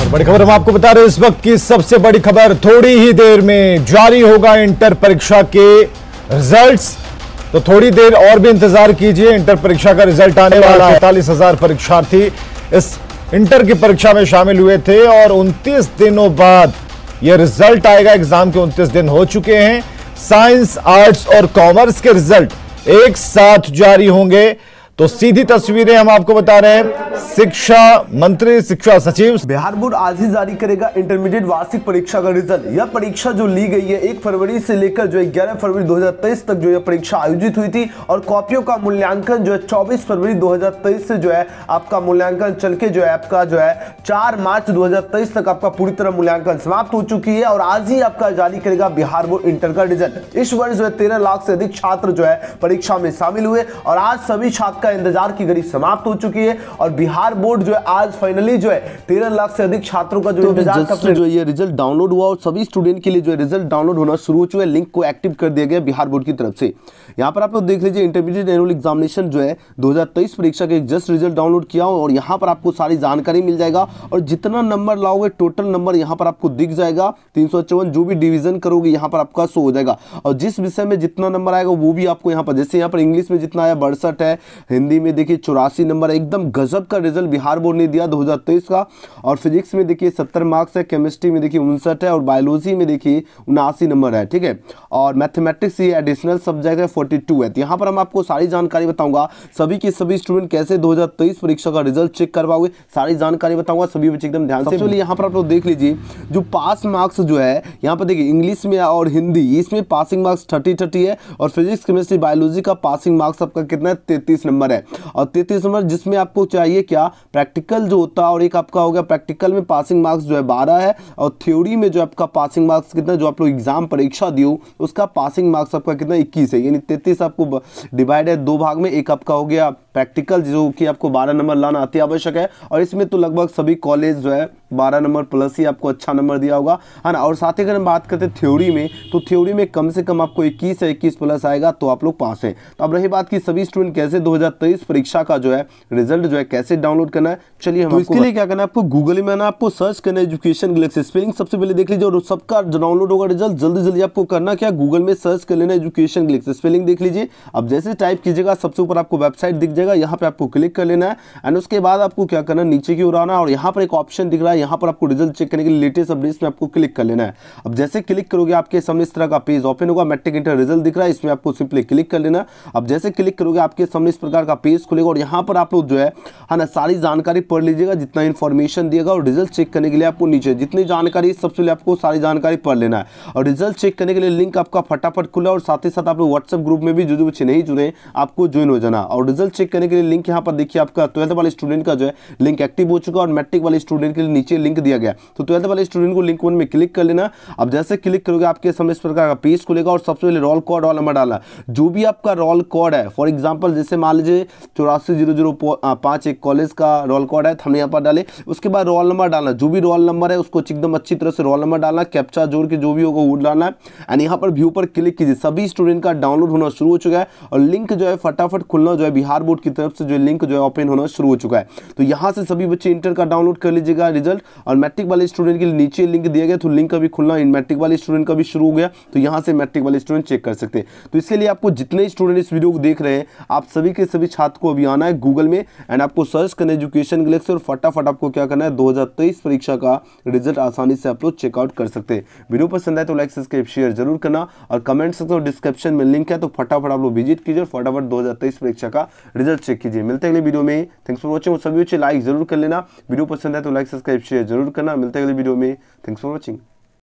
और बड़ी खबर हम आपको बता रहे हैं इस वक्त की सबसे बड़ी खबर थोड़ी ही देर में जारी होगा इंटर परीक्षा के रिजल्ट्स तो थोड़ी देर और भी इंतजार कीजिए इंटर परीक्षा का रिजल्ट आने वाला पैंतालीस हजार परीक्षार्थी इस इंटर की परीक्षा में शामिल हुए थे और 29 दिनों बाद यह रिजल्ट आएगा एग्जाम के 29 दिन हो चुके हैं साइंस आर्ट्स और कॉमर्स के रिजल्ट एक साथ जारी होंगे तो सीधी तस्वीरें हम आपको बता रहे हैं शिक्षा मंत्री शिक्षा सचिव बिहार बोर्ड आज ही जारी करेगा इंटरमीडिएट वार्षिक परीक्षा का रिजल्ट यह परीक्षा जो ली गई है एक फरवरी से लेकर जो ग्यारह फरवरी 2023 तक जो यह परीक्षा आयोजित हुई थी और कॉपियों का मूल्यांकन जो है चौबीस फरवरी दो से जो है आपका मूल्यांकन चल के जो है आपका जो है चार मार्च दो तक आपका पूरी तरह मूल्यांकन समाप्त हो चुकी है और आज ही आपका जारी करेगा बिहार बोर्ड इंटर का रिजल्ट इस वर्ष जो है तेरह लाख से अधिक छात्र जो है परीक्षा में शामिल हुए और आज सभी छात्र का इंतजार की घड़ी समाप्त हो चुकी है और बिहार बोर्ड जो है आज फाइनली जो है तेरह लाख से अधिक छात्रों का जो तो इंतजार तो जो ये रिजल्ट डाउनलोड हुआ और सभी स्टूडेंट के लिए जो रिजल्ट डाउनलोड होना शुरू हो चुका है लिंक को एक्टिव कर दिया गया बिहार बोर्ड की तरफ से यहाँ पर आप लोग देख लीजिए इंटरमीडिएट एनुअल एग्जामिनेशन जो है दो परीक्षा का जस्ट रिजल्ट डाउनलोड किया हो और यहाँ पर आपको सारी जानकारी मिल जाएगा और जितना नंबर लाओगे टोटल नंबर यहाँ पर आपको दिख जाएगा तीन जो भी डिवीजन करोगे यहाँ पर आपका शो हो जाएगा और जिस विषय में जितना नंबर आएगा वो भी आपको यहाँ पर जैसे यहाँ पर इंग्लिश में जितना आया बड़सठ है हिंदी में देखिए चौरासी नंबर एकदम गजब का रिजल्ट बिहार बोर्ड ने दिया 2023 का और फिजिक्स में देखिए सत्तर मार्क्स है केमिस्ट्री में देखिए उनसठ है और बायोलॉजी में देखिए उनासी नंबर है ठीक है और मैथमेटिक्स ये एडिशनल सब्जेक्ट है फोर्टी है तो यहाँ पर हम आपको सारी जानकारी बताऊँगा सभी के सभी स्टूडेंट कैसे दो परीक्षा का रिजल्ट चेक करवा हुए सारी जानकारी बताऊँगा सभी बच्चे एकदम ध्यान से यहाँ पर आप लोग देख लीजिए जो पास मार्क्स जो है यहाँ पर देखिए इंग्लिश में और हिंदी इसमें पासिंग मार्क्स थर्टी थर्टी है और फिजिक्स केमिस्ट्री बायोलॉजी का पासिंग मार्क्स आपका कितना है तैतीस नंबर नंबर है और तैतीस नंबर जिसमें आपको चाहिए क्या प्रैक्टिकल जो होता है और एक आपका हो गया प्रैक्टिकल में पासिंग मार्क्स जो है बारह है और थ्योरी में जो आपका पासिंग मार्क्स कितना जो आप लोग एग्जाम परीक्षा दियो उसका पासिंग मार्क्स आपका कितना इक्कीस है यानी तैतीस आपको डिवाइड है दो भाग में एक आपका हो गया प्रैक्टिकल जो कि आपको बारह नंबर लाना अति आवश्यक है और इसमें तो लगभग सभी कॉलेज जो है बारह नंबर प्लस ही आपको अच्छा नंबर दिया होगा है हाँ ना और साथ ही अगर हम बात करते हैं थ्योरी में तो थ्योरी में कम से कम आपको इक्कीस या इक्कीस प्लस आएगा तो आप लोग पास हैं तो अब रही बात की सभी स्टूडेंट कैसे दो परीक्षा का जो है रिजल्ट जो है कैसे डाउनलोड करना है चलिए हम तो इसके लिए क्या करना है आपको गूगल में ना आपको सर्च करना एजुकेशन गलेक्सी स्पेलिंग सबसे पहले देख लीजिए और सबका डाउनलोड होगा रिजल्ट जल्दी जल्दी आपको करना क्या गूगल में सर्च कर लेना एजुकेशन गलेक्सी स्पेलिंग देख लीजिए अब जैसे टाइप कीजिएगा सबसे ऊपर आपको वेबसाइट दिख जाएगा यहाँ पे आपको क्लिक कर लेना है एंड उसके बाद आपको क्या करना नीचे की ओर आना और यहाँ पर एक ऑप्शन दिख रहा है यहाँ पर आपको रिजल्ट चेक करने के लिए लेटेस्ट अपडेट्स में आपको क्लिक कर लेना है अब जैसे क्लिक करोगे आपके सामने इस तरह का पेज ओपन होगा मैट्रिक इंटर रिजल्ट दिख रहा है इसमें आपको सिंपली क्लिक कर लेना अब जैसे क्लिक करोगे आपके सामने इस प्रकार का पेज खुलेगा और यहाँ पर आप लोग जो है ना सारी जानकारी पढ़ लीजिएगा जितना इन्फॉर्मेशन दिएगा और रिजल्ट चेक करने के लिए आपको नीचे जितनी जानकारी सबसे पहले आपको सारी जानकारी पढ़ लेना है और रिजल्ट चेक करने के लिए लिंक आपका फटाफट खुला और साथ ही साथ आप लोग व्हाट्सएप ग्रुप में भी जो जो बच्चे नहीं जुड़े आपको ज्वाइन हो जाना और रिजल्ट चेक करने के लिए लिंक यहाँ पर देखिए आपका ट्वेल्थ वाले स्टूडेंट का जो है लिंक एक्टिव हो चुका है और मैट्रिक वाले स्टूडेंट के लिए नीचे नीचे लिंक दिया गया तो ट्वेल्थ वाले स्टूडेंट को लिंक वन में क्लिक कर लेना अब जैसे क्लिक करोगे आपके समय इस प्रकार का पेज खुलेगा और सबसे पहले रोल कोड रोल नंबर डाला जो भी आपका रोल कोड है फॉर एग्जाम्पल जैसे मान लीजिए चौरासी जीरो जीरो पाँच एक कॉलेज का रोल कोड है हमने यहाँ पर डाले उसके बाद रोल नंबर डालना जो भी रोल नंबर है उसको एकदम अच्छी तरह से रोल नंबर डालना कैप्चा जोड़ के जो भी होगा वो डालना एंड यहाँ पर व्यू पर क्लिक कीजिए सभी स्टूडेंट का डाउनलोड होना शुरू हो चुका है और लिंक जो है फटाफट खुलना जो है बिहार बोर्ड की तरफ से जो लिंक जो है ओपन होना शुरू हो चुका है तो यहाँ से सभी बच्चे इंटर का डाउनलोड कर लीजिएगा रिजल्ट स्टूडेंट और मैट्रिक वाले स्टूडेंट के लिए नीचे लिंक दिया गया तो लिंक अभी खुलना इन मैट्रिक वाले स्टूडेंट का भी शुरू हो गया तो यहाँ से मैट्रिक वाले स्टूडेंट चेक कर सकते हैं तो इसके लिए आपको जितने स्टूडेंट इस वीडियो को देख रहे हैं आप सभी के सभी छात्र को अभी आना है गूगल में एंड आपको सर्च करना एजुकेशन गलेक्स और फटाफट आपको क्या करना है दो परीक्षा का रिजल्ट आसानी से आप लोग चेकआउट कर सकते हैं वीडियो पसंद आए तो लाइक सब्सक्राइब शेयर जरूर करना और कमेंट सकते हो डिस्क्रिप्शन में लिंक है तो फटाफट आप लोग विजिट कीजिए और फटाफट दो परीक्षा का रिजल्ट चेक कीजिए मिलते हैं अगले वीडियो में थैंक्स फॉर वॉचिंग सभी लाइक जरूर कर लेना वीडियो पसंद है तो लाइक सब्सक्राइब शेयर जरूर करना मिलते हैं अगले वीडियो में थैंक्स फॉर वॉचिंग